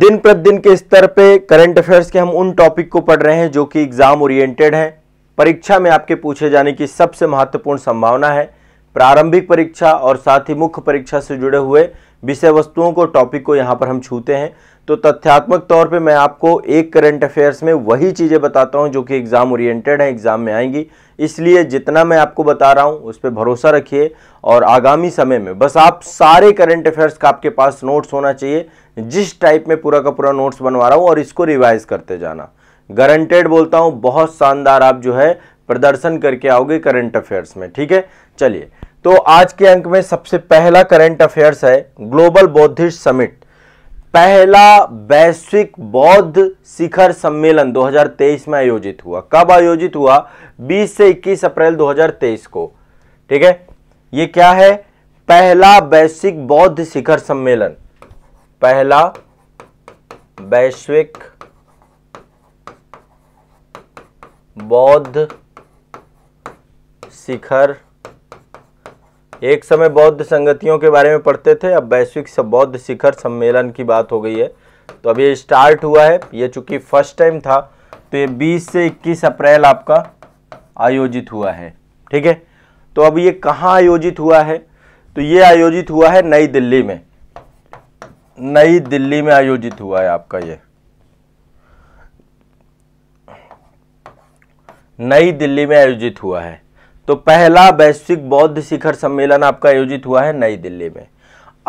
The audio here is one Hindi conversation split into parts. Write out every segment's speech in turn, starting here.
दिन प्रतिदिन के स्तर पे करंट अफेयर्स के हम उन टॉपिक को पढ़ रहे हैं जो कि एग्जाम ओरिएंटेड हैं परीक्षा में आपके पूछे जाने की सबसे महत्वपूर्ण संभावना है प्रारंभिक परीक्षा और साथ ही मुख्य परीक्षा से जुड़े हुए विषय वस्तुओं को टॉपिक को यहाँ पर हम छूते हैं तो तथ्यात्मक तौर पे मैं आपको एक करंट अफेयर्स में वही चीज़ें बताता हूँ जो कि एग्ज़ाम ओरिएंटेड हैं एग्ज़ाम में आएंगी इसलिए जितना मैं आपको बता रहा हूँ उस पर भरोसा रखिए और आगामी समय में बस आप सारे करंट अफेयर्स का आपके पास नोट्स होना चाहिए जिस टाइप में पूरा का पूरा नोट्स बनवा रहा हूँ और इसको रिवाइज़ करते जाना गारंटेड बोलता हूँ बहुत शानदार आप जो है प्रदर्शन करके आओगे करंट अफेयर्स में ठीक है चलिए तो आज के अंक में सबसे पहला करंट अफेयर्स है ग्लोबल बौद्धिस्ट समिट पहला वैश्विक बौद्ध शिखर सम्मेलन 2023 में आयोजित हुआ कब आयोजित हुआ 20 से 21 अप्रैल 2023 को ठीक है ये क्या है पहला वैश्विक बौद्ध शिखर सम्मेलन पहला वैश्विक बौद्ध शिखर एक समय बौद्ध संगतियों के बारे में पढ़ते थे अब वैश्विक बौद्ध शिखर सम्मेलन की बात हो गई है तो अब ये स्टार्ट हुआ है ये चूंकि फर्स्ट टाइम था तो ये 20 से 21 अप्रैल आपका आयोजित हुआ है ठीक है तो अब ये कहाँ आयोजित हुआ है तो ये आयोजित हुआ है नई दिल्ली में नई दिल्ली में आयोजित हुआ है आपका ये नई दिल्ली में आयोजित हुआ है तो पहला वैश्विक बौद्ध शिखर सम्मेलन आपका आयोजित हुआ है नई दिल्ली में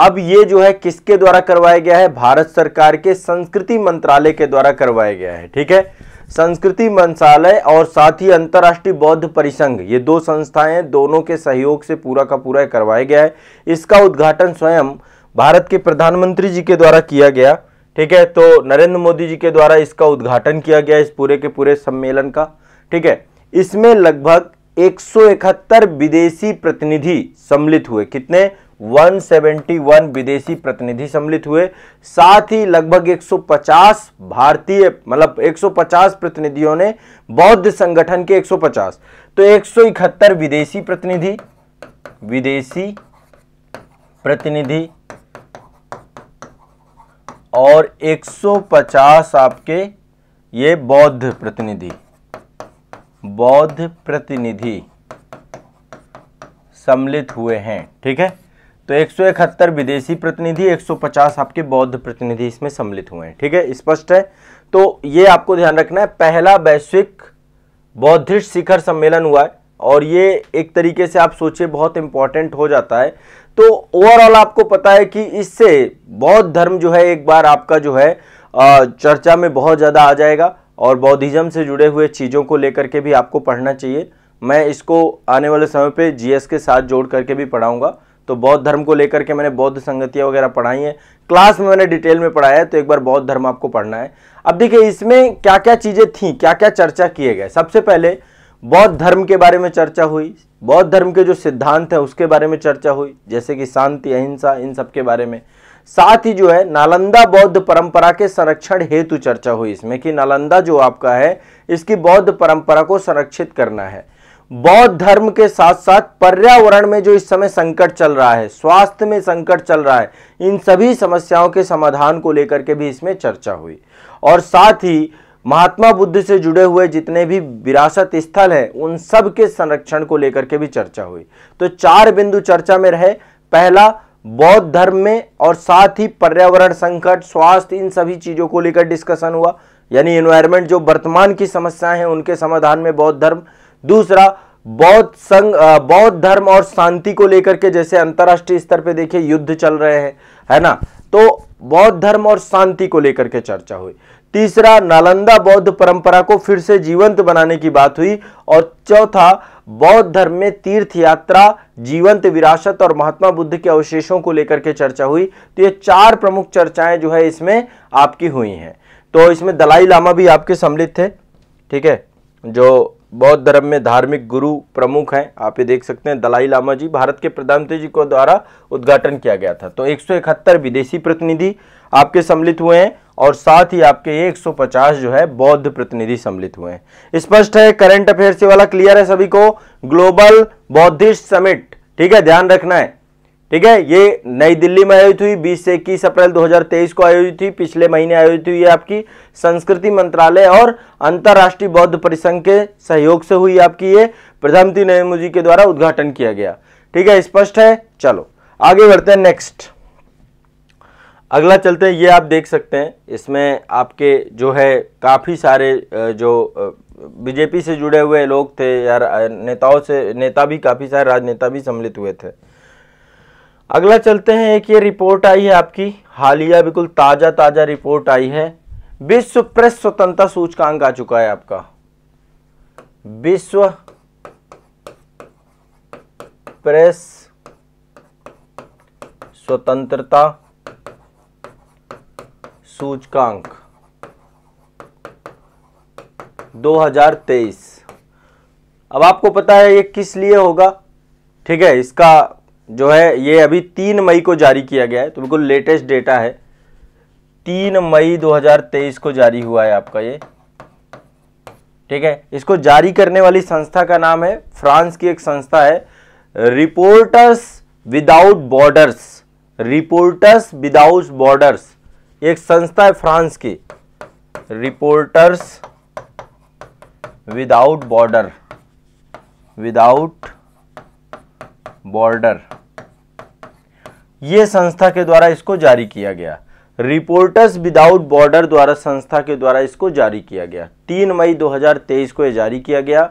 अब ये जो है किसके द्वारा करवाया गया है भारत सरकार के संस्कृति मंत्रालय के द्वारा करवाया गया है ठीक है संस्कृति मंत्रालय और साथ ही अंतर्राष्ट्रीय बौद्ध परिसंघ ये दो संस्थाएं दोनों के सहयोग से पूरा का पूरा करवाया गया है इसका उद्घाटन स्वयं भारत के प्रधानमंत्री जी के द्वारा किया गया ठीक है तो नरेंद्र मोदी जी के द्वारा इसका उद्घाटन किया गया इस पूरे के पूरे सम्मेलन का ठीक है इसमें लगभग 171 विदेशी प्रतिनिधि सम्मिलित हुए कितने 171 विदेशी प्रतिनिधि सम्मिलित हुए साथ ही लगभग 150 भारतीय मतलब 150 प्रतिनिधियों ने बौद्ध संगठन के 150 तो 171 विदेशी प्रतिनिधि विदेशी प्रतिनिधि और 150 आपके ये बौद्ध प्रतिनिधि बौद्ध प्रतिनिधि सम्मिलित हुए हैं ठीक है तो एक विदेशी प्रतिनिधि 150 आपके बौद्ध प्रतिनिधि इसमें सम्मिलित हुए हैं ठीक है स्पष्ट है तो ये आपको ध्यान रखना है पहला वैश्विक बौद्धिस्ट शिखर सम्मेलन हुआ है और ये एक तरीके से आप सोचिए बहुत इंपॉर्टेंट हो जाता है तो ओवरऑल आपको पता है कि इससे बौद्ध धर्म जो है एक बार आपका जो है चर्चा में बहुत ज़्यादा आ जाएगा और बौद्धिज़्म से जुड़े हुए चीज़ों को लेकर के भी आपको पढ़ना चाहिए मैं इसको आने वाले समय पे जीएस के साथ जोड़ करके भी पढ़ाऊँगा तो बौद्ध धर्म को लेकर के मैंने बौद्ध संगतियाँ वगैरह पढ़ाई हैं क्लास में मैंने डिटेल में पढ़ाया है तो एक बार बौद्ध धर्म आपको पढ़ना है अब देखिए इसमें क्या क्या चीज़ें थी क्या क्या चर्चा किए गए सबसे पहले बौद्ध धर्म के बारे में चर्चा हुई बौद्ध धर्म के जो सिद्धांत हैं उसके बारे में चर्चा हुई जैसे कि शांति अहिंसा इन सब के बारे में साथ ही जो है नालंदा बौद्ध परंपरा के संरक्षण हेतु चर्चा हुई इसमें कि नालंदा जो आपका है इसकी बौद्ध परंपरा को संरक्षित करना है बौद्ध धर्म के साथ साथ पर्यावरण में जो इस समय संकट चल रहा है स्वास्थ्य में संकट चल रहा है इन सभी समस्याओं के समाधान को लेकर के भी इसमें चर्चा हुई और साथ ही महात्मा बुद्ध से जुड़े हुए जितने भी विरासत स्थल हैं उन सब के संरक्षण को लेकर के भी चर्चा हुई तो चार बिंदु चर्चा में रहे पहला बौद्ध धर्म में और साथ ही पर्यावरण संकट स्वास्थ्य इन सभी चीज़ों को लेकर डिस्कशन हुआ यानी एनवायरमेंट जो वर्तमान की समस्याएं हैं उनके समाधान में बौद्ध धर्म दूसरा बौद्ध संघ बौद्ध धर्म और शांति को लेकर के जैसे अंतर्राष्ट्रीय स्तर पे देखिए युद्ध चल रहे हैं है ना तो बौद्ध धर्म और शांति को लेकर के चर्चा हुई तीसरा नालंदा बौद्ध परंपरा को फिर से जीवंत बनाने की बात हुई और चौथा बौद्ध धर्म में तीर्थ यात्रा जीवंत विरासत और महात्मा बुद्ध के अवशेषों को लेकर के चर्चा हुई तो ये चार प्रमुख चर्चाएं जो है इसमें आपकी हुई हैं तो इसमें दलाई लामा भी आपके सम्मिलित थे ठीक है जो बौद्ध धर्म में धार्मिक गुरु प्रमुख हैं आप ये देख सकते हैं दलाई लामा जी भारत के प्रधानमंत्री जी को द्वारा उद्घाटन किया गया था तो एक विदेशी प्रतिनिधि आपके सम्मिलित हुए हैं और साथ ही आपके 150 जो है बौद्ध प्रतिनिधि सम्मिलित हुए हैं स्पष्ट है करंट अफेयर से वाला क्लियर है सभी को ग्लोबल बौद्धिस्ट समिट ठीक है ध्यान रखना है ठीक है ये नई दिल्ली में आयोजित हुई 20 से इक्कीस अप्रैल 2023 को आयोजित हुई पिछले महीने आयोजित हुई आपकी संस्कृति मंत्रालय और अंतर्राष्ट्रीय बौद्ध परिसंघ के सहयोग से हुई आपकी ये प्रधानमंत्री नरेंद्र मोदी के द्वारा उद्घाटन किया गया ठीक है स्पष्ट है चलो आगे बढ़ते हैं नेक्स्ट अगला चलते हैं ये आप देख सकते हैं इसमें आपके जो है काफ़ी सारे जो बीजेपी से जुड़े हुए लोग थे यार नेताओं से नेता भी काफ़ी सारे राजनेता भी सम्मिलित हुए थे अगला चलते हैं एक ये रिपोर्ट आई है आपकी हालिया बिल्कुल ताज़ा ताज़ा रिपोर्ट आई है विश्व प्रेस स्वतंत्रता सूचकांक आ चुका है आपका विश्व प्रेस स्वतंत्रता सूचकांक 2023 अब आपको पता है ये किस लिए होगा ठीक है इसका जो है ये अभी तीन मई को जारी किया गया है तो बिल्कुल लेटेस्ट डेटा है तीन मई 2023 को जारी हुआ है आपका ये ठीक है इसको जारी करने वाली संस्था का नाम है फ्रांस की एक संस्था है reporters without borders reporters without borders एक संस्था है फ्रांस की reporters without border without border ये संस्था के द्वारा इसको जारी किया गया रिपोर्टर्स विदाउट बॉर्डर द्वारा संस्था के द्वारा इसको जारी किया गया तीन मई 2023 को यह जारी किया गया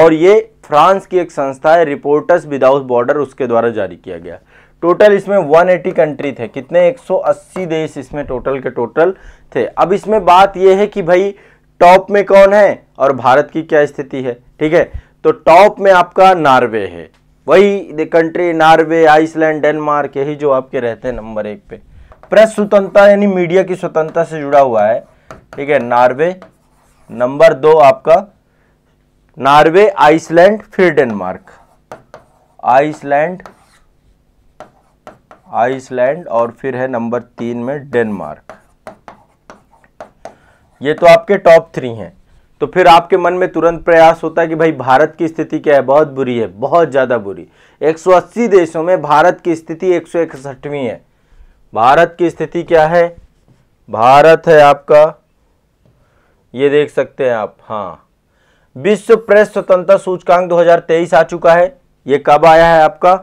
और ये फ्रांस की एक संस्था है रिपोर्टर्स विदाउट बॉर्डर उसके द्वारा जारी किया गया टोटल इसमें 180 कंट्री थे कितने 180 देश इसमें टोटल के टोटल थे अब इसमें बात यह है कि भाई टॉप में कौन है और भारत की क्या स्थिति है ठीक है तो टॉप में आपका नॉर्वे है वही कंट्री नॉर्वे आइसलैंड डेनमार्क यही जो आपके रहते हैं नंबर एक पे प्रेस स्वतंत्रता यानी मीडिया की स्वतंत्रता से जुड़ा हुआ है ठीक है नॉर्वे नंबर दो आपका नॉर्वे आइसलैंड फिर डेनमार्क आइसलैंड आइसलैंड और फिर है नंबर तीन में डेनमार्क ये तो आपके टॉप थ्री हैं तो फिर आपके मन में तुरंत प्रयास होता है कि भाई भारत की स्थिति क्या है बहुत बुरी है बहुत ज़्यादा बुरी 180 देशों में भारत की स्थिति एक है भारत की स्थिति क्या है भारत है आपका ये देख सकते हैं आप हाँ विश्व प्रेस स्वतंत्रता सूचकांक 2023 आ चुका है ये कब आया है आपका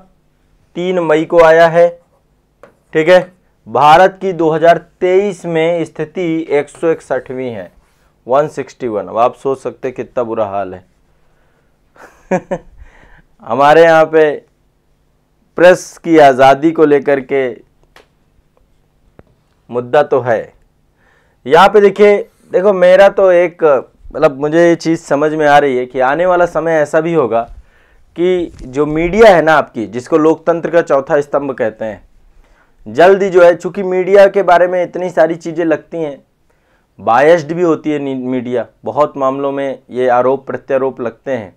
तीन मई को आया है ठीक है भारत की 2023 में स्थिति एक सौ इकसठवीं है 161 अब आप सोच सकते कितना बुरा हाल है हमारे यहाँ पे प्रेस की आज़ादी को लेकर के मुद्दा तो है यहाँ पे देखिए देखो मेरा तो एक मतलब मुझे ये चीज़ समझ में आ रही है कि आने वाला समय ऐसा भी होगा कि जो मीडिया है ना आपकी जिसको लोकतंत्र का चौथा स्तंभ कहते हैं जल्दी जो है चूँकि मीडिया के बारे में इतनी सारी चीज़ें लगती हैं बायस्ड भी होती है मीडिया बहुत मामलों में ये आरोप प्रत्यारोप लगते हैं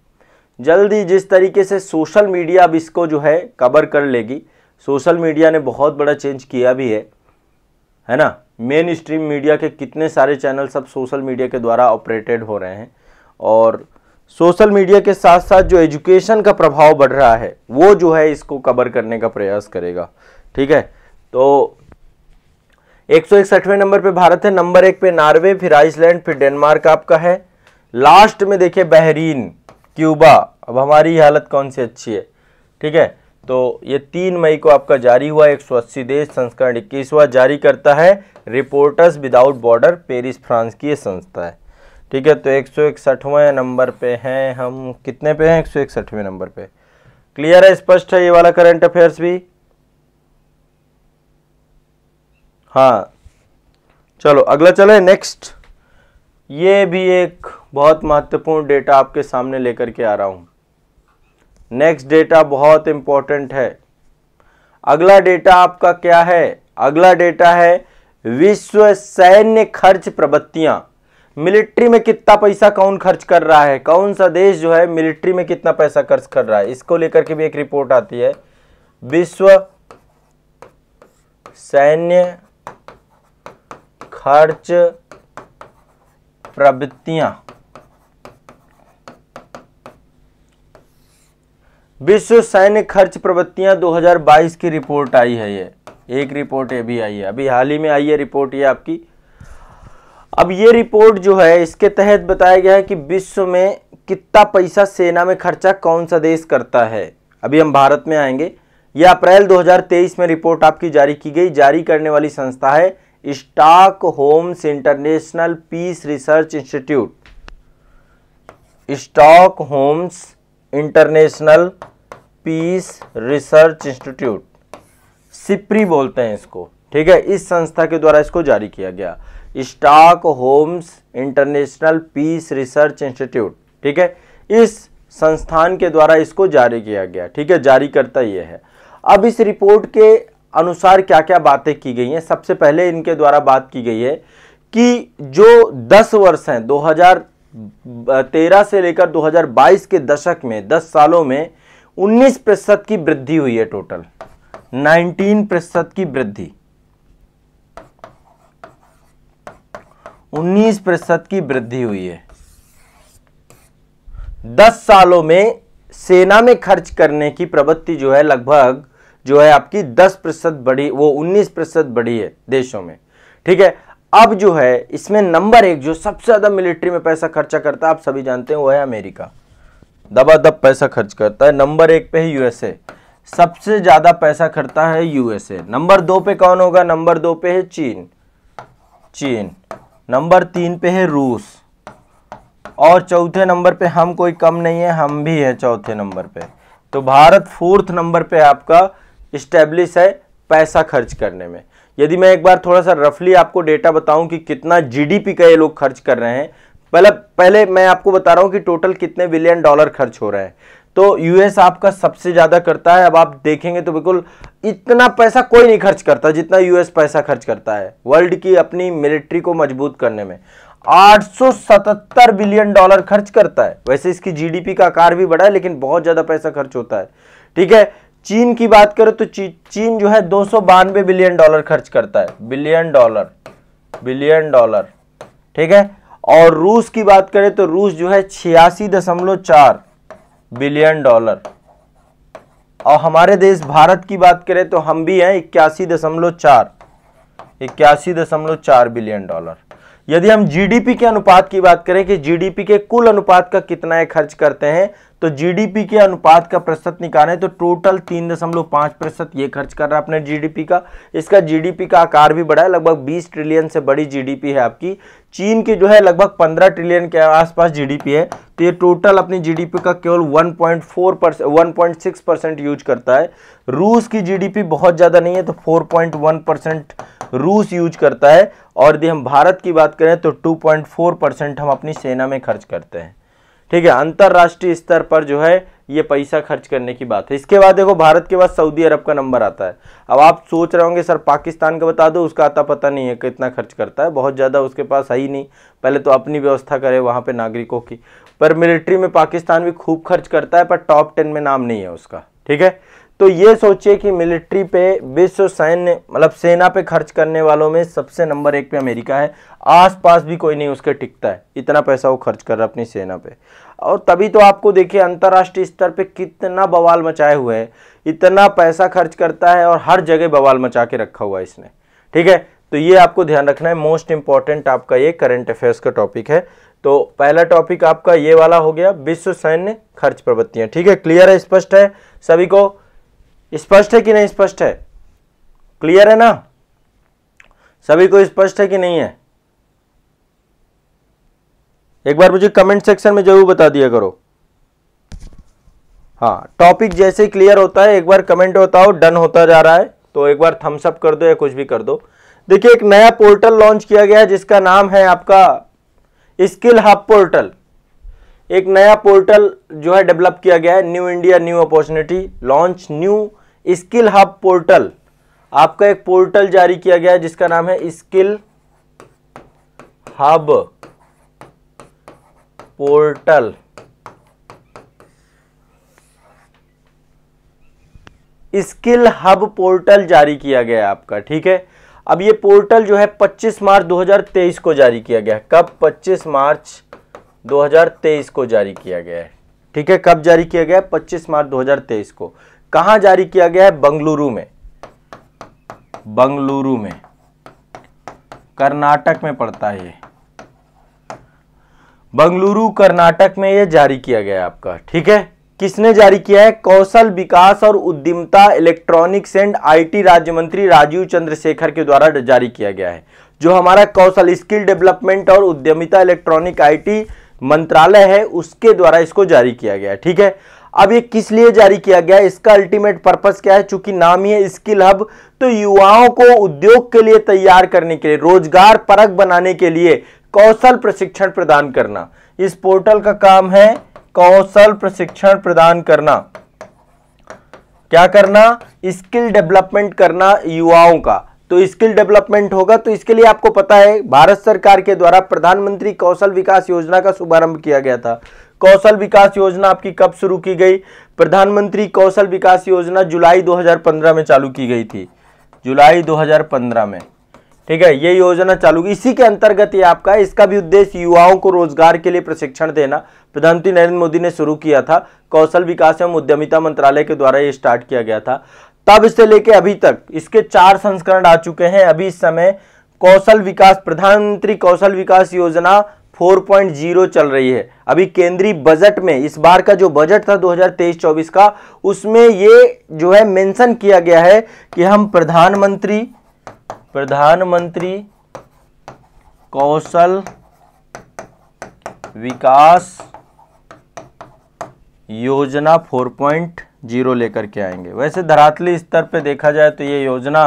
जल्दी जिस तरीके से सोशल मीडिया अब इसको जो है कवर कर लेगी सोशल मीडिया ने बहुत बड़ा चेंज किया भी है है ना मेन स्ट्रीम मीडिया के कितने सारे चैनल सब सोशल मीडिया के द्वारा ऑपरेटेड हो रहे हैं और सोशल मीडिया के साथ साथ जो एजुकेशन का प्रभाव बढ़ रहा है वो जो है इसको कवर करने का प्रयास करेगा ठीक है तो एक सौ इकसठवें नंबर पे भारत है नंबर एक पे नॉर्वे फिर आइसलैंड फिर डेनमार्क आपका है लास्ट में देखिए बहरीन क्यूबा अब हमारी हालत कौन सी अच्छी है ठीक है तो ये तीन मई को आपका जारी हुआ 180 देश संस्करण इक्कीसवा जारी करता है reporters without border Paris France की ये संस्था है ठीक है तो एक सौ इकसठवें नंबर पे हैं हम कितने पे हैं एक सौ इकसठवें नंबर पे क्लियर है स्पष्ट है ये वाला करंट अफेयर्स भी हाँ चलो अगला चले नेक्स्ट ये भी एक बहुत महत्वपूर्ण डेटा आपके सामने लेकर के आ रहा हूँ नेक्स्ट डेटा बहुत इंपॉर्टेंट है अगला डेटा आपका क्या है अगला डेटा है विश्व सैन्य खर्च प्रबत्तियां मिलिट्री में कितना पैसा कौन खर्च कर रहा है कौन सा देश जो है मिलिट्री में कितना पैसा खर्च कर रहा है इसको लेकर के भी एक रिपोर्ट आती है विश्व सैन्य खर्च प्रवृत्तियां विश्व सैन्य खर्च प्रवृत्तियां 2022 की रिपोर्ट आई है ये एक रिपोर्ट ये भी आई है अभी हाल ही में आई है रिपोर्ट ये आपकी अब ये रिपोर्ट जो है इसके तहत बताया गया है कि विश्व में कितना पैसा सेना में खर्चा कौन सा देश करता है अभी हम भारत में आएंगे यह अप्रैल 2023 में रिपोर्ट आपकी जारी की गई जारी करने वाली संस्था है Stockholm International Peace Research Institute Stockholm International Peace Research Institute SIPRI बोलते हैं इसको ठीक है इस संस्था के द्वारा इसको जारी किया गया Stockholm International Peace Research Institute ठीक है इस संस्थान के द्वारा इसको जारी किया गया ठीक है जारी करता यह है अब इस रिपोर्ट के अनुसार क्या क्या बातें की गई हैं सबसे पहले इनके द्वारा बात की गई है कि जो 10 वर्ष हैं 2013 से लेकर 2022 के दशक में 10 सालों में 19 प्रतिशत की वृद्धि हुई है टोटल 19 प्रतिशत की वृद्धि 19 प्रतिशत की वृद्धि हुई है 10 सालों में सेना में खर्च करने की प्रवृत्ति जो है लगभग जो है आपकी 10 प्रतिशत बड़ी वो 19 प्रतिशत बड़ी है देशों में ठीक है अब जो है इसमें नंबर एक जो सबसे ज़्यादा मिलिट्री में पैसा खर्चा करता है आप सभी जानते हैं वो है अमेरिका दबा दब पैसा खर्च करता है नंबर एक पे है यूएसए सबसे ज़्यादा पैसा खर्चता है यूएसए नंबर दो पे कौन होगा नंबर दो पे है चीन चीन नंबर तीन पे है रूस और चौथे नंबर पे हम कोई कम नहीं है हम भी है चौथे नंबर पे तो भारत फोर्थ नंबर पे आपका इस्टेब्लिश है पैसा खर्च करने में यदि मैं एक बार थोड़ा सा रफली आपको डेटा बताऊं कि कितना जीडीपी का ये लोग खर्च कर रहे हैं पहले मतलब पहले मैं आपको बता रहा हूं कि टोटल कितने बिलियन डॉलर खर्च हो रहा है तो यूएस आपका सबसे ज़्यादा करता है अब आप देखेंगे तो बिल्कुल इतना पैसा कोई नहीं खर्च करता जितना यूएस पैसा खर्च करता है वर्ल्ड की अपनी मिलिट्री को मजबूत करने में 877 बिलियन डॉलर खर्च करता है वैसे इसकी जीडीपी का आकार भी बड़ा है लेकिन बहुत ज़्यादा पैसा खर्च होता है ठीक है चीन की बात करें तो ची, चीन जो है दो बिलियन डॉलर खर्च करता है बिलियन डॉलर बिलियन डॉलर ठीक है और रूस की बात करें तो रूस जो है छियासी दशमलव चार बिलियन डॉलर और हमारे देश भारत की बात करें तो हम भी हैं इक्यासी दशमलव चार इक्यासी दशमलव चार बिलियन डॉलर यदि हम जीडीपी के अनुपात की बात करें कि जीडीपी के कुल अनुपात का कितना है खर्च करते हैं तो जीडीपी के अनुपात का प्रतिशत निकालें तो टोटल तीन दशमलव पाँच प्रतिशत ये खर्च कर रहा है अपने जीडीपी का इसका जीडीपी का आकार भी बड़ा है लगभग बीस ट्रिलियन से बड़ी जीडीपी है आपकी चीन के जो है लगभग पंद्रह ट्रिलियन के आसपास जीडीपी है तो ये टोटल अपनी जीडीपी का केवल 1.4 परसेंट वन परसेंट यूज करता है रूस की जीडीपी बहुत ज़्यादा नहीं है तो 4.1 परसेंट रूस यूज करता है और यदि हम भारत की बात करें तो 2.4 परसेंट हम अपनी सेना में खर्च करते हैं ठीक है अंतर्राष्ट्रीय स्तर पर जो है ये पैसा खर्च करने की बात है इसके बाद देखो भारत के बाद सऊदी अरब का नंबर आता है अब आप सोच रहे होंगे सर पाकिस्तान का बता दो उसका आता पता नहीं है कितना खर्च करता है बहुत ज़्यादा उसके पास है ही नहीं पहले तो अपनी व्यवस्था करे वहाँ पर नागरिकों की पर मिलिट्री में पाकिस्तान भी खूब खर्च करता है पर टॉप टेन में नाम नहीं है उसका ठीक है तो ये सोचिए कि मिलिट्री पे विश्व सैन्य मतलब सेना पे खर्च करने वालों में सबसे नंबर एक पे अमेरिका है आसपास भी कोई नहीं उसके टिकता है इतना पैसा वो खर्च कर रहा है अपनी सेना पे और तभी तो आपको देखिए अंतर्राष्ट्रीय स्तर पे कितना बवाल मचाए हुए हैं इतना पैसा खर्च करता है और हर जगह बवाल मचा के रखा हुआ है इसने ठीक है तो ये आपको ध्यान रखना है मोस्ट इंपॉर्टेंट आपका ये करंट अफेयर्स का टॉपिक है तो पहला टॉपिक आपका ये वाला हो गया विश्व सैन्य खर्च प्रवृत्तियाँ ठीक है क्लियर है स्पष्ट है सभी को स्पष्ट है कि नहीं स्पष्ट है क्लियर है ना सभी को स्पष्ट है कि नहीं है एक बार मुझे कमेंट सेक्शन में जरूर बता दिया करो हाँ टॉपिक जैसे क्लियर होता है एक बार कमेंट होता हो डन होता जा रहा है तो एक बार थम्स अप कर दो या कुछ भी कर दो देखिए एक नया पोर्टल लॉन्च किया गया है जिसका नाम है आपका स्किल हब पोर्टल एक नया पोर्टल जो है डेवलप किया गया है new India new opportunity launch new skill hub portal आपका एक पोर्टल जारी किया गया है जिसका नाम है skill hub portal skill hub portal जारी किया गया है आपका ठीक है अब ये पोर्टल जो है 25 मार्च 2023 को जारी किया गया कब 25 मार्च 2023 को जारी किया गया है ठीक है कब जारी किया गया है 25 मार्च 2023 को कहा जारी किया गया है बंगलुरु में बंगलुरु में कर्नाटक में पड़ता है बंगलुरु कर्नाटक में यह जारी किया गया आपका ठीक है किसने जारी किया है कौशल विकास और उद्यमिता इलेक्ट्रॉनिक्स एंड आईटी राज्य मंत्री राजीव चंद्रशेखर के द्वारा जारी किया गया है जो हमारा कौशल स्किल डेवलपमेंट और उद्यमिता इलेक्ट्रॉनिक आईटी मंत्रालय है उसके द्वारा इसको जारी किया गया है ठीक है अब ये किस लिए जारी किया गया इसका अल्टीमेट पर्पस क्या है चूंकि नाम ही है स्किल हब तो युवाओं को उद्योग के लिए तैयार करने के लिए रोजगार परक बनाने के लिए कौशल प्रशिक्षण प्रदान करना इस पोर्टल का काम है कौशल प्रशिक्षण प्रदान करना क्या करना स्किल डेवलपमेंट करना युवाओं का तो स्किल डेवलपमेंट होगा तो इसके लिए आपको पता है भारत सरकार के द्वारा प्रधानमंत्री कौशल विकास योजना का शुभारंभ किया गया था कौशल विकास योजना आपकी कब शुरू की गई प्रधानमंत्री कौशल विकास योजना जुलाई 2015 में चालू की गई थी जुलाई 2015 में ठीक है ये योजना चालू की इसी के अंतर्गत ये आपका इसका भी उद्देश्य युवाओं को रोजगार के लिए प्रशिक्षण देना प्रधानमंत्री नरेंद्र मोदी ने शुरू किया था कौशल विकास एवं उद्यमिता मंत्रालय के द्वारा ये स्टार्ट किया गया था तब से लेके अभी तक इसके चार संस्करण आ चुके हैं अभी इस समय कौशल विकास प्रधानमंत्री कौशल विकास योजना 4.0 चल रही है अभी केंद्रीय बजट में इस बार का जो बजट था 2023-24 का उसमें ये जो है मेंशन किया गया है कि हम प्रधानमंत्री प्रधानमंत्री कौशल विकास योजना 4.0 लेकर के आएंगे वैसे धरातली स्तर पे देखा जाए तो ये योजना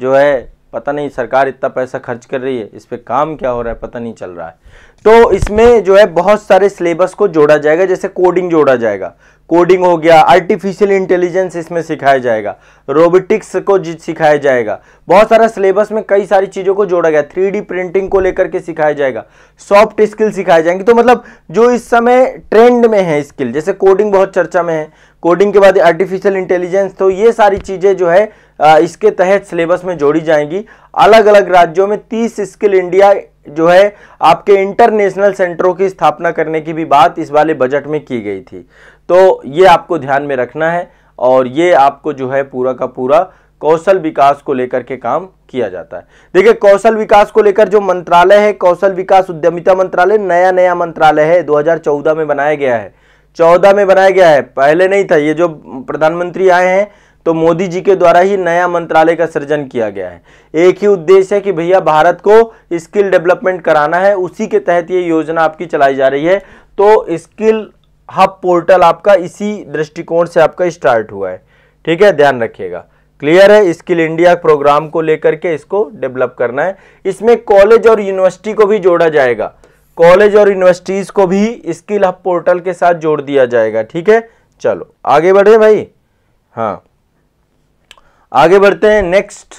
जो है पता नहीं सरकार इतना पैसा खर्च कर रही है इस पर काम क्या हो रहा है पता नहीं चल रहा है तो इसमें जो है बहुत सारे सिलेबस को जोड़ा जाएगा जैसे कोडिंग जोड़ा जाएगा कोडिंग हो गया आर्टिफिशियल इंटेलिजेंस इसमें सिखाया जाएगा रोबोटिक्स को सिखाया जाएगा बहुत सारा सिलेबस में कई सारी चीज़ों को जोड़ा गया थ्री प्रिंटिंग को लेकर के सिखाया जाएगा सॉफ्ट स्किल सिखाए जाएंगे तो मतलब जो इस समय ट्रेंड में है स्किल जैसे कोडिंग बहुत चर्चा में है कोडिंग के बाद आर्टिफिशियल इंटेलिजेंस तो ये सारी चीज़ें जो है इसके तहत सिलेबस में जोड़ी जाएंगी अलग अलग राज्यों में तीस स्किल इंडिया जो है आपके इंटरनेशनल सेंटरों की स्थापना करने की भी बात इस वाले बजट में की गई थी तो ये आपको ध्यान में रखना है और ये आपको जो है पूरा का पूरा कौशल विकास को लेकर के काम किया जाता है देखिए कौशल विकास को लेकर जो मंत्रालय है कौशल विकास उद्यमिता मंत्रालय नया नया मंत्रालय है 2014 में बनाया गया है 14 में बनाया गया है पहले नहीं था ये जो प्रधानमंत्री आए हैं तो मोदी जी के द्वारा ही नया मंत्रालय का सृजन किया गया है एक ही उद्देश्य है कि भैया भारत को स्किल डेवलपमेंट कराना है उसी के तहत ये योजना आपकी चलाई जा रही है तो स्किल हब पोर्टल आपका इसी दृष्टिकोण से आपका स्टार्ट हुआ है ठीक है ध्यान रखिएगा क्लियर है स्किल इंडिया प्रोग्राम को लेकर के इसको डेवलप करना है इसमें कॉलेज और यूनिवर्सिटी को भी जोड़ा जाएगा कॉलेज और यूनिवर्सिटीज़ को भी स्किल हब पोर्टल के साथ जोड़ दिया जाएगा ठीक है चलो आगे बढ़े भाई हाँ आगे बढ़ते हैं नेक्स्ट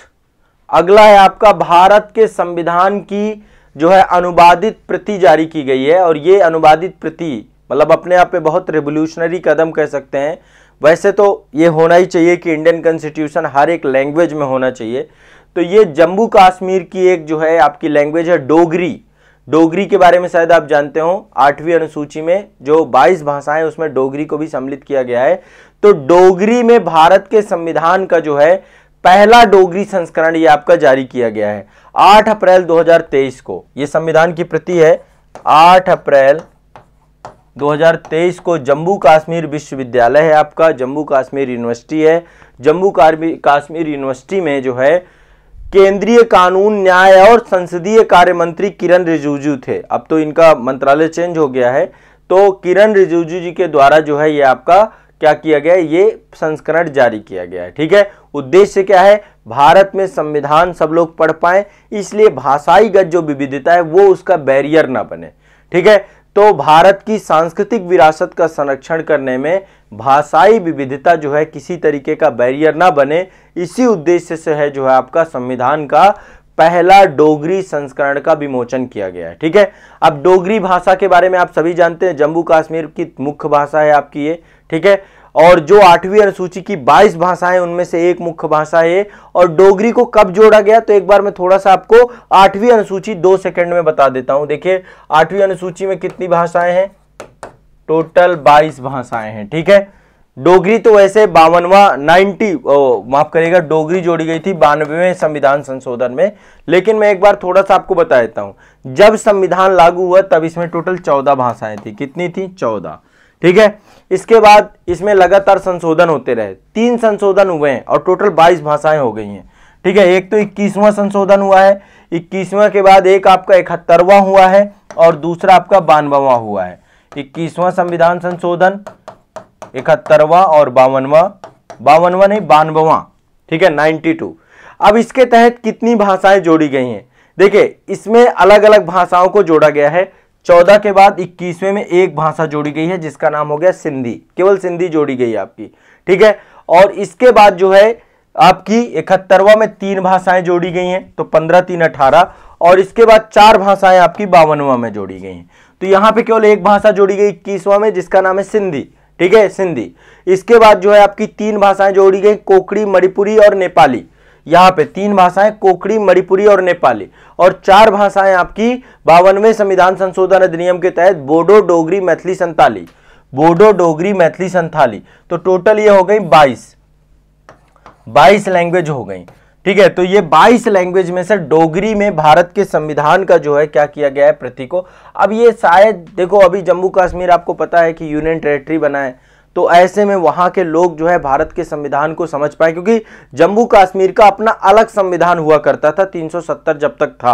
अगला है आपका भारत के संविधान की जो है अनुवादित प्रति जारी की गई है और ये अनुवादित प्रति मतलब अपने आप में बहुत रेवोल्यूशनरी कदम कह सकते हैं वैसे तो ये होना ही चाहिए कि इंडियन कॉन्स्टिट्यूशन हर एक लैंग्वेज में होना चाहिए तो ये जम्मू कश्मीर की एक जो है आपकी लैंग्वेज है डोगरी डोगरी के बारे में शायद आप जानते हो आठवीं अनुसूची में जो 22 भाषाएं उसमें डोगरी को भी सम्मिलित किया गया है तो डोगरी में भारत के संविधान का जो है पहला डोगरी संस्करण ये आपका जारी किया गया है 8 अप्रैल 2023 को ये संविधान की प्रति है 8 अप्रैल 2023 को जम्मू काश्मीर विश्वविद्यालय है आपका जम्मू काश्मीर यूनिवर्सिटी है जम्मू काश्मीर यूनिवर्सिटी में जो है केंद्रीय कानून न्याय और संसदीय कार्य मंत्री किरण रिजिजू थे अब तो इनका मंत्रालय चेंज हो गया है तो किरण रिजिजू जी के द्वारा जो है ये आपका क्या किया गया ये संस्करण जारी किया गया है ठीक है उद्देश्य क्या है भारत में संविधान सब लोग पढ़ पाए इसलिए भाषाईगत जो विविधता है वो उसका बैरियर ना बने ठीक है तो भारत की सांस्कृतिक विरासत का संरक्षण करने में भाषाई विविधता जो है किसी तरीके का बैरियर ना बने इसी उद्देश्य से है जो है आपका संविधान का पहला डोगरी संस्करण का विमोचन किया गया है ठीक है अब डोगरी भाषा के बारे में आप सभी जानते हैं जम्मू कश्मीर की मुख्य भाषा है आपकी ये ठीक है और जो आठवीं अनुसूची की 22 भाषाएं उनमें से एक मुख्य भाषा है और डोगरी को कब जोड़ा गया तो एक बार मैं थोड़ा सा आपको आठवीं अनुसूची दो सेकंड में बता देता हूं देखिए आठवीं अनुसूची में कितनी भाषाएं हैं टोटल 22 भाषाएं हैं ठीक है डोगरी तो वैसे बावनवा 90 माफ करेगा डोगरी जोड़ी गई थी बानवे संविधान संशोधन में लेकिन मैं एक बार थोड़ा सा आपको बता देता हूं जब संविधान लागू हुआ तब इसमें टोटल चौदह भाषाएं थी कितनी थी चौदह ठीक है इसके बाद इसमें लगातार संशोधन होते रहे तीन संशोधन हुए हैं और टोटल बाईस भाषाएं हो गई हैं ठीक है एक तो इक्कीसवां संशोधन हुआ है इक्कीसवां के बाद एक आपका इकहत्तरवां हुआ है और दूसरा आपका बानवावा हुआ है इक्कीसवां संविधान संशोधन इकहत्तरवां और बावनवा बावनवा नहीं बानवा ठीक है नाइनटी टू अब इसके तहत कितनी भाषाएं जोड़ी गई हैं देखिए इसमें अलग अलग भाषाओं को जोड़ा गया है चौदह के बाद इक्कीसवें में एक भाषा जोड़ी गई है जिसका नाम हो गया सिंधी केवल सिंधी जोड़ी गई है आपकी ठीक है और इसके बाद जो है आपकी इकहत्तरवा में तीन भाषाएं जोड़ी गई हैं तो पंद्रह तीन अठारह और इसके बाद चार भाषाएं आपकी बावनवा में जोड़ी गई हैं तो यहाँ पे केवल एक भाषा जोड़ी गई इक्कीसवा में जिसका नाम है सिंधी ठीक है सिंधी इसके बाद जो है आपकी तीन भाषाएं जोड़ी गई कोकड़ी मणिपुरी और नेपाली यहाँ पे तीन भाषाएं कोकड़ी मणिपुरी और नेपाली और चार भाषाएं आपकी बावनवे संविधान संशोधन अधिनियम के तहत बोडो डोगरी मैथिली संताली बोडो डोगरी मैथिली संथाली तो टोटल ये हो गई बाईस बाईस लैंग्वेज हो गई ठीक है तो ये 22 लैंग्वेज में से डोगरी में भारत के संविधान का जो है क्या किया गया है प्रति को अब ये शायद देखो अभी जम्मू कश्मीर आपको पता है कि यूनियन टेरिटरी बना है तो ऐसे में वहां के लोग जो है भारत के संविधान को समझ पाए क्योंकि जम्मू कश्मीर का अपना अलग संविधान हुआ करता था 370 जब तक था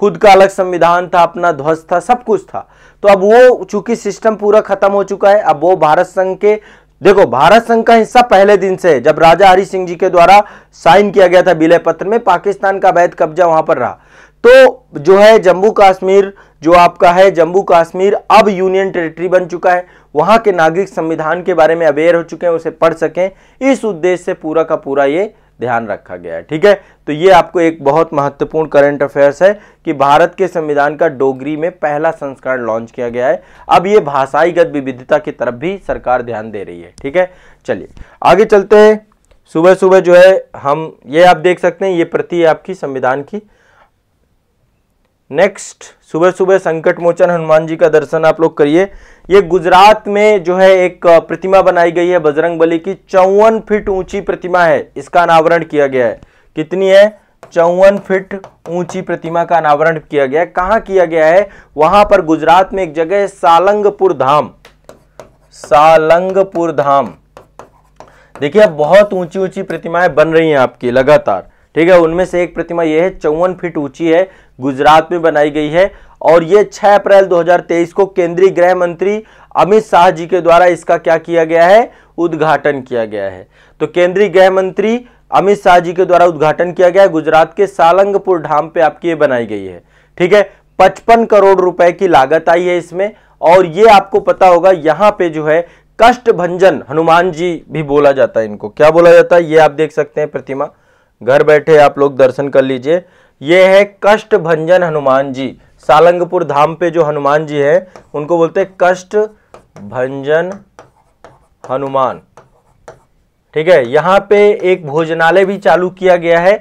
खुद का अलग संविधान था अपना ध्वज था सब कुछ था तो अब वो चूंकि सिस्टम पूरा खत्म हो चुका है अब वो भारत संघ के देखो भारत संघ का हिस्सा पहले दिन से जब राजा हरि सिंह जी के द्वारा साइन किया गया था विलय पत्र में पाकिस्तान का अवैध कब्जा वहां पर रहा तो जो है जम्मू कश्मीर जो आपका है जम्मू कश्मीर अब यूनियन टेरिटरी बन चुका है वहां के नागरिक संविधान के बारे में अवेयर हो चुके हैं उसे पढ़ सकें इस उद्देश्य से पूरा का पूरा ये ध्यान रखा गया है ठीक है तो ये आपको एक बहुत महत्वपूर्ण करंट अफेयर्स है कि भारत के संविधान का डोगरी में पहला संस्करण लॉन्च किया गया है अब ये भाषाईगत विविधता की तरफ भी सरकार ध्यान दे रही है ठीक है चलिए आगे चलते हैं सुबह सुबह जो है हम ये आप देख सकते हैं ये प्रति आपकी संविधान की नेक्स्ट सुबह सुबह संकट मोचन हनुमान जी का दर्शन आप लोग करिए ये गुजरात में जो है एक प्रतिमा बनाई गई है बजरंग बली की चौवन फीट ऊंची प्रतिमा है इसका अनावरण किया गया है कितनी है चौवन फीट ऊंची प्रतिमा का अनावरण किया गया है कहां किया गया है वहां पर गुजरात में एक जगह है सालंगपुर धाम सालंगपुर धाम देखिए अब बहुत ऊंची ऊंची प्रतिमाएं बन रही हैं आपकी लगातार ठीक है उनमें से एक प्रतिमा यह है चौवन फीट ऊंची है गुजरात में बनाई गई है और ये 6 अप्रैल 2023 को केंद्रीय गृह मंत्री अमित शाह जी के द्वारा इसका क्या किया गया है उद्घाटन किया गया है तो केंद्रीय गृह मंत्री अमित शाह जी के द्वारा उद्घाटन किया गया है गुजरात के सालंगपुर धाम पे आपकी ये बनाई गई है ठीक है पचपन करोड़ रुपए की लागत आई है इसमें और ये आपको पता होगा यहां पे जो है कष्ट भंजन हनुमान जी भी बोला जाता है इनको क्या बोला जाता है ये आप देख सकते हैं प्रतिमा घर बैठे आप लोग दर्शन कर लीजिए ये है कष्ट भंजन हनुमान जी सालंगपुर धाम पे जो हनुमान जी हैं उनको बोलते हैं कष्ट भंजन हनुमान ठीक है यहां पे एक भोजनालय भी चालू किया गया है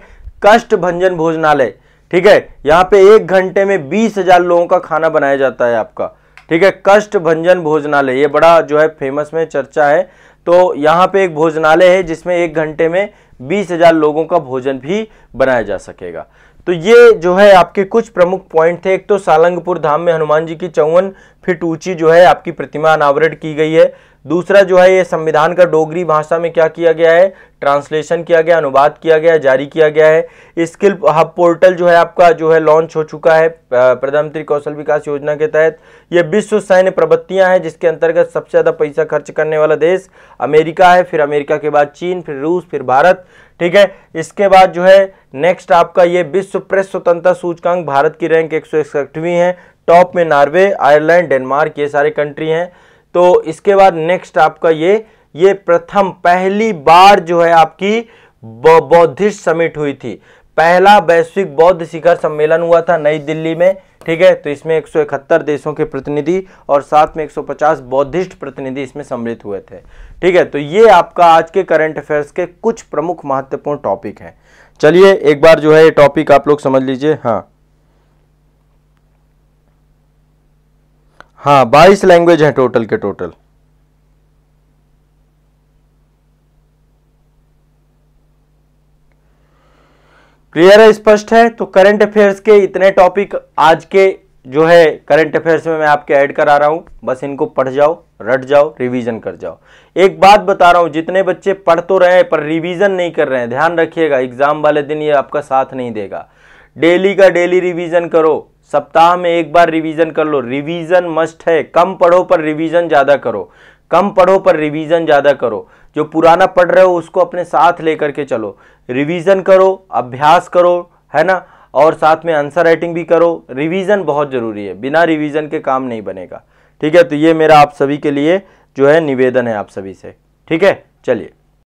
कष्ट भंजन भोजनालय ठीक है यहां पे एक घंटे में बीस हजार लोगों का खाना बनाया जाता है आपका ठीक है कष्ट भंजन भोजनालय ये बड़ा जो है फेमस में चर्चा है तो यहां पे एक भोजनालय है जिसमें एक घंटे में बीस हजार लोगों का भोजन भी बनाया जा सकेगा तो ये जो है आपके कुछ प्रमुख पॉइंट थे एक तो सालंगपुर धाम में हनुमान जी की चौवन फीट ऊंची जो है आपकी प्रतिमा अनावरण की गई है दूसरा जो है ये संविधान का डोगरी भाषा में क्या किया गया है ट्रांसलेशन किया गया अनुवाद किया गया जारी किया गया है स्किल हब पोर्टल जो है आपका जो है लॉन्च हो चुका है प्रधानमंत्री कौशल विकास योजना के तहत ये विश्व सैन्य प्रवृत्तियां हैं जिसके अंतर्गत सबसे ज़्यादा पैसा खर्च करने वाला देश अमेरिका है फिर अमेरिका के बाद चीन फिर रूस फिर भारत ठीक है इसके बाद जो है नेक्स्ट आपका ये विश्व प्रेस स्वतंत्रता सूचकांक भारत की रैंक एक सौ है टॉप में नॉर्वे आयरलैंड डेनमार्क ये सारे कंट्री हैं तो इसके बाद नेक्स्ट आपका ये ये प्रथम पहली बार जो है आपकी बौद्धिस्ट समिट हुई थी पहला वैश्विक बौद्ध शिखर सम्मेलन हुआ था नई दिल्ली में ठीक है तो इसमें एक देशों के प्रतिनिधि और साथ में 150 बौद्धिस्ट प्रतिनिधि इसमें सम्मिलित हुए थे ठीक है तो ये आपका आज के करंट अफेयर्स के कुछ प्रमुख महत्वपूर्ण टॉपिक हैं चलिए एक बार जो है ये टॉपिक आप लोग समझ लीजिए हाँ हाँ बाईस लैंग्वेज हैं टोटल के टोटल क्लियर है स्पष्ट है तो करंट अफेयर्स के इतने टॉपिक आज के जो है करंट अफेयर्स में मैं आपके ऐड करा रहा हूं बस इनको पढ़ जाओ रट जाओ रिवीजन कर जाओ एक बात बता रहा हूं जितने बच्चे पढ़ तो रहे हैं पर रिवीजन नहीं कर रहे हैं ध्यान रखिएगा एग्जाम वाले दिन ये आपका साथ नहीं देगा डेली का डेली रिवीजन करो सप्ताह में एक बार रिवीजन कर लो रिवीजन मस्ट है कम पढ़ो पर रिवीजन ज़्यादा करो कम पढ़ो पर रिवीजन ज़्यादा करो जो पुराना पढ़ रहे हो उसको अपने साथ लेकर के चलो रिवीजन करो अभ्यास करो है ना और साथ में आंसर राइटिंग भी करो रिवीजन बहुत ज़रूरी है बिना रिवीजन के काम नहीं बनेगा ठीक है तो ये मेरा आप सभी के लिए जो है निवेदन है आप सभी से ठीक है चलिए